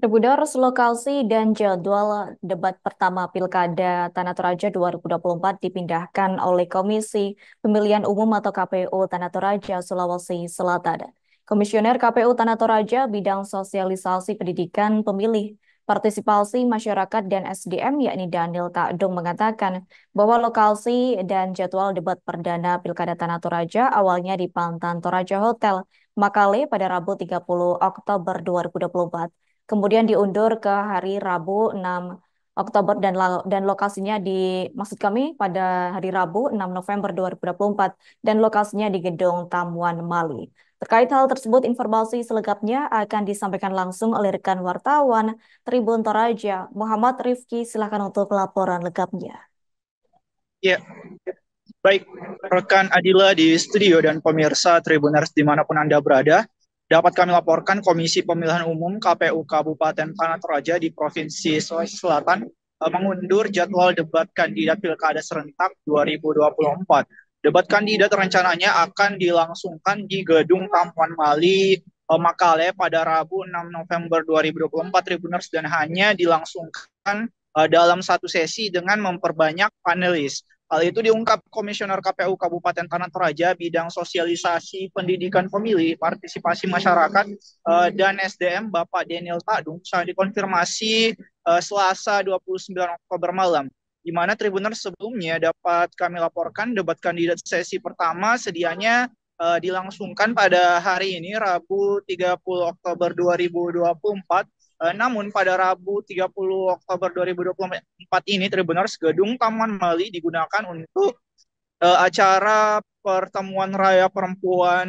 Debuder lokasi dan jadwal debat pertama Pilkada Tanah Toraja 2024 dipindahkan oleh Komisi Pemilihan Umum atau KPU Tanah Toraja, Sulawesi Selatan. Komisioner KPU Tanah Toraja bidang sosialisasi pendidikan pemilih partisipasi masyarakat dan SDM yakni Daniel Takdung mengatakan bahwa lokasi dan jadwal debat perdana Pilkada Tanah Toraja awalnya di Pantan Toraja Hotel, Makale pada Rabu 30 Oktober 2024 kemudian diundur ke hari Rabu 6 Oktober dan dan lokasinya di maksud kami pada hari Rabu 6 November 2024 dan lokasinya di Gedung Tamuan Mali. Terkait hal tersebut informasi selengkapnya akan disampaikan langsung oleh rekan wartawan Tribun Toraja Muhammad Rifki silakan untuk laporan lengkapnya. Ya. Baik, rekan Adila di studio dan pemirsa Tribuners dimanapun Anda berada, Dapat kami laporkan Komisi Pemilihan Umum KPU Kabupaten Tanah Toraja di Provinsi Sulawesi Selatan eh, mengundur jadwal debat kandidat Pilkada Serentak 2024. Debat kandidat rencananya akan dilangsungkan di Gedung Tampuan Mali eh, Makale pada Rabu 6 November 2024 Tribuners dan hanya dilangsungkan eh, dalam satu sesi dengan memperbanyak panelis. Hal itu diungkap Komisioner KPU Kabupaten Tanah Toraja bidang sosialisasi pendidikan pemilih, partisipasi masyarakat, eh, dan SDM Bapak Daniel Tadung saat dikonfirmasi eh, Selasa 29 Oktober malam di mana Tribuner sebelumnya dapat kami laporkan debat kandidat sesi pertama sedianya eh, dilangsungkan pada hari ini Rabu 30 Oktober 2024 Eh, namun pada Rabu 30 Oktober 2024 ini Tribuners Gedung Taman Mali digunakan untuk eh, acara pertemuan raya perempuan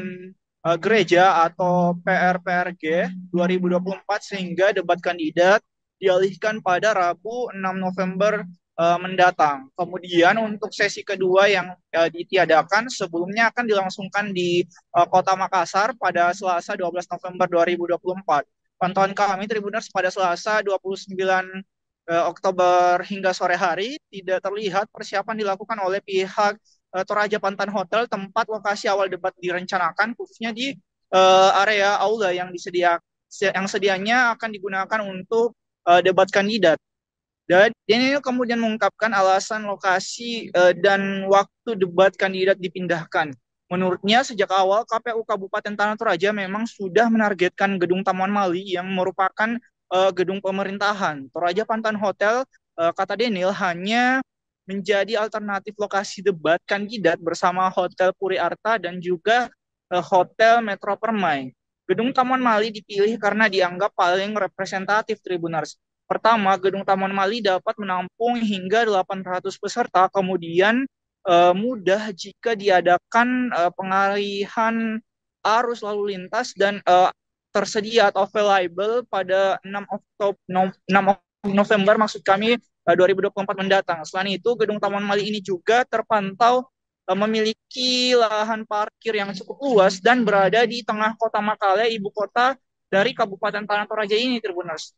eh, gereja atau PRPRG 2024 sehingga debat kandidat dialihkan pada Rabu 6 November mendatang. Kemudian untuk sesi kedua yang uh, ditiadakan sebelumnya akan dilangsungkan di uh, Kota Makassar pada Selasa 12 November 2024. Pantauan kami Tribuners pada Selasa 29 eh, Oktober hingga sore hari tidak terlihat persiapan dilakukan oleh pihak eh, Toraja Pantan Hotel tempat lokasi awal debat direncanakan khususnya di uh, area aula yang disediakan yang sedianya akan digunakan untuk uh, debat kandidat. Dan ini kemudian mengungkapkan alasan lokasi uh, dan waktu debat kandidat dipindahkan. Menurutnya sejak awal KPU Kabupaten Tanah Toraja memang sudah menargetkan gedung Taman Mali yang merupakan uh, gedung pemerintahan. Toraja Pantan Hotel uh, kata Daniel, hanya menjadi alternatif lokasi debat kandidat bersama Hotel Puri Arta dan juga uh, Hotel Metro Permai. Gedung Taman Mali dipilih karena dianggap paling representatif Tribunars. Pertama, Gedung Taman Mali dapat menampung hingga 800 peserta, kemudian uh, mudah jika diadakan uh, pengalihan arus lalu lintas dan uh, tersedia atau available pada 6 Oktober 6 November maksud kami 2024 mendatang. Selain itu, Gedung Taman Mali ini juga terpantau memiliki lahan parkir yang cukup luas dan berada di tengah kota Makale, ibu kota dari Kabupaten Tanah Toraja ini, Tribuners.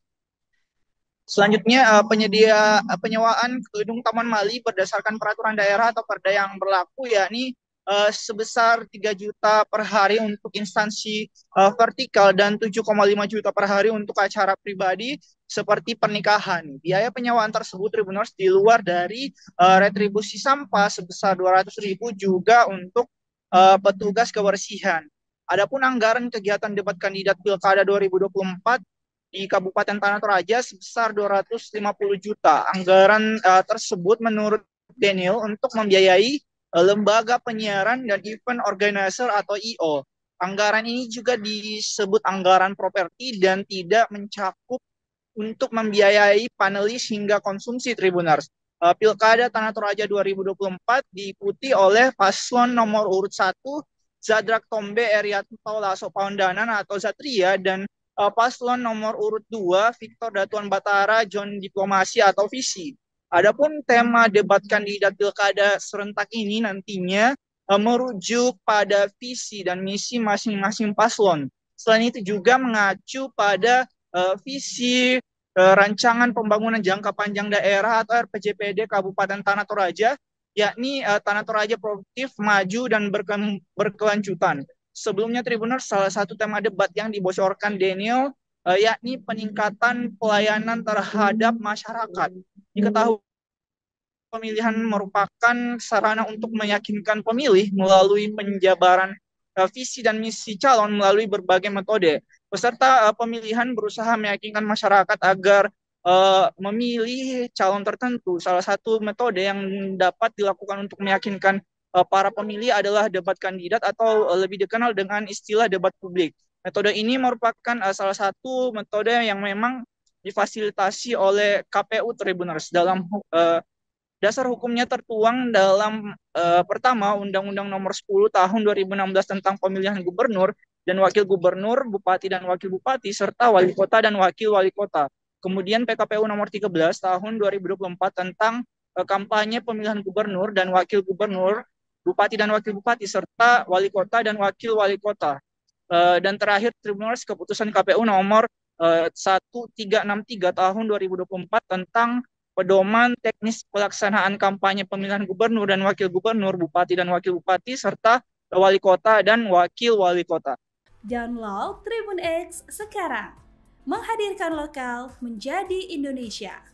Selanjutnya eh, penyedia eh, penyewaan gedung Taman Mali berdasarkan peraturan daerah atau perda yang berlaku yakni eh, sebesar 3 juta per hari untuk instansi vertikal dan 7,5 juta per hari untuk acara pribadi seperti pernikahan. Biaya penyewaan tersebut Tribuners di luar dari retribusi sampah sebesar ribu juga untuk petugas kebersihan. Adapun anggaran kegiatan debat kandidat Pilkada 2024 di Kabupaten Tanah Toraja sebesar 250 juta. Anggaran uh, tersebut menurut Daniel untuk membiayai uh, lembaga penyiaran dan event organizer atau IO. Anggaran ini juga disebut anggaran properti dan tidak mencakup untuk membiayai panelis hingga konsumsi tribuners. Eh, Pilkada Tanah Toraja 2024 diikuti oleh paslon nomor urut 1 Zadrak Tombe Eriat Paula Paundanan atau Zatria dan uh, eh, paslon nomor urut 2 Victor Datuan Batara John Diplomasi atau Visi. Adapun tema debat kandidat pilkada serentak ini nantinya uh, merujuk pada visi dan misi masing-masing paslon. Selain itu juga mengacu pada uh, visi uh, rancangan pembangunan jangka panjang daerah atau RPJPD Kabupaten Tanah Toraja yakni uh, Tanah Toraja produktif, maju dan berke berkelanjutan sebelumnya Tribuner salah satu tema debat yang dibocorkan Daniel uh, yakni peningkatan pelayanan terhadap masyarakat. Diketahui pemilihan merupakan sarana untuk meyakinkan pemilih melalui penjabaran uh, visi dan misi calon melalui berbagai metode. Peserta uh, pemilihan berusaha meyakinkan masyarakat agar uh, memilih calon tertentu. Salah satu metode yang dapat dilakukan untuk meyakinkan Eh, para pemilih adalah debat kandidat atau eh, lebih dikenal dengan istilah debat publik. Metode ini merupakan eh, salah satu metode yang memang difasilitasi oleh KPU Tribuners dalam dasar hukumnya tertuang dalam pertama Undang-Undang Nomor 10 Tahun 2016 tentang Pemilihan Gubernur dan Wakil Gubernur, Bupati dan Wakil Bupati serta Wali Kota dan Wakil Wali Kota. Kemudian PKPU nomor 13 tahun 2024 tentang kampanye pemilihan gubernur dan wakil gubernur bupati dan wakil bupati serta wali kota dan wakil wali kota. Eh, dan terakhir tribunal keputusan KPU nomor 1363 eh, tahun 2024 tentang pedoman teknis pelaksanaan kampanye pemilihan gubernur dan wakil gubernur, bupati dan wakil bupati serta wali kota dan wakil wali kota. Download Tribun X sekarang. Menghadirkan lokal menjadi Indonesia.